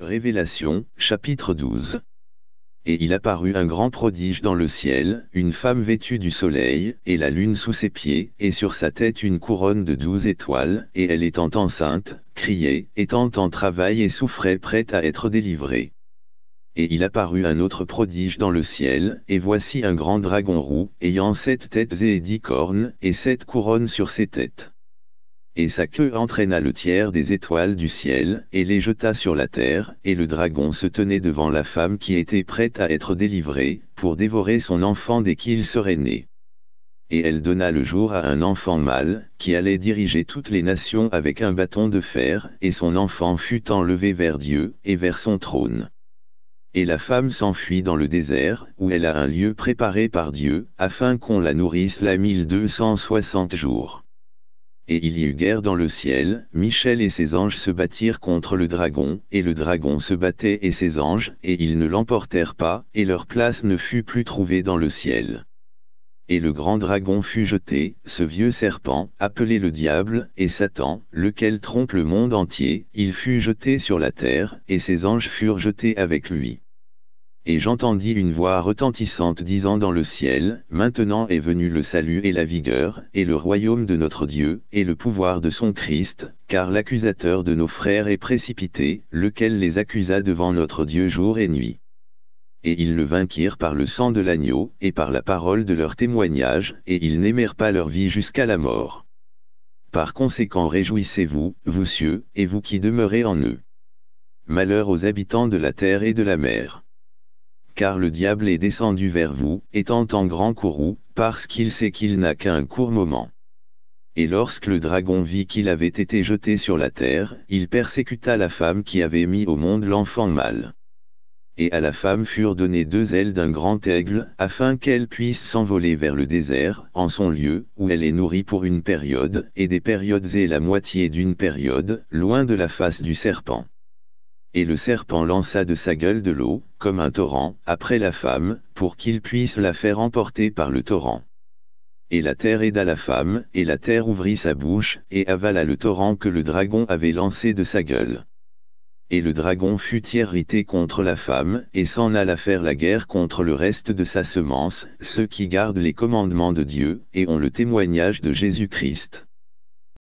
Révélation, chapitre 12 Et il apparut un grand prodige dans le ciel, une femme vêtue du soleil, et la lune sous ses pieds, et sur sa tête une couronne de douze étoiles, et elle étant enceinte, criait, étant en travail et souffrait prête à être délivrée. Et il apparut un autre prodige dans le ciel, et voici un grand dragon roux, ayant sept têtes et dix cornes, et sept couronnes sur ses têtes et sa queue entraîna le tiers des étoiles du ciel, et les jeta sur la terre, et le dragon se tenait devant la femme qui était prête à être délivrée, pour dévorer son enfant dès qu'il serait né. Et elle donna le jour à un enfant mâle, qui allait diriger toutes les nations avec un bâton de fer, et son enfant fut enlevé vers Dieu, et vers son trône. Et la femme s'enfuit dans le désert, où elle a un lieu préparé par Dieu, afin qu'on la nourrisse la 1260 jours. Et il y eut guerre dans le ciel, Michel et ses anges se battirent contre le dragon, et le dragon se battait et ses anges, et ils ne l'emportèrent pas, et leur place ne fut plus trouvée dans le ciel. Et le grand dragon fut jeté, ce vieux serpent, appelé le diable, et Satan, lequel trompe le monde entier, il fut jeté sur la terre, et ses anges furent jetés avec lui et j'entendis une voix retentissante disant dans le ciel, Maintenant est venu le salut et la vigueur, et le royaume de notre Dieu, et le pouvoir de son Christ, car l'accusateur de nos frères est précipité, lequel les accusa devant notre Dieu jour et nuit. Et ils le vainquirent par le sang de l'agneau, et par la parole de leur témoignage, et ils n'aimèrent pas leur vie jusqu'à la mort. Par conséquent réjouissez-vous, vous cieux, et vous qui demeurez en eux. Malheur aux habitants de la terre et de la mer car le diable est descendu vers vous, étant en grand courroux, parce qu'il sait qu'il n'a qu'un court moment. Et lorsque le dragon vit qu'il avait été jeté sur la terre, il persécuta la femme qui avait mis au monde l'enfant mâle. Et à la femme furent données deux ailes d'un grand aigle, afin qu'elle puisse s'envoler vers le désert, en son lieu, où elle est nourrie pour une période, et des périodes et la moitié d'une période, loin de la face du serpent et le serpent lança de sa gueule de l'eau, comme un torrent, après la femme, pour qu'il puisse la faire emporter par le torrent. Et la terre aida la femme, et la terre ouvrit sa bouche, et avala le torrent que le dragon avait lancé de sa gueule. Et le dragon fut irrité contre la femme, et s'en alla faire la guerre contre le reste de sa semence, ceux qui gardent les commandements de Dieu, et ont le témoignage de Jésus-Christ.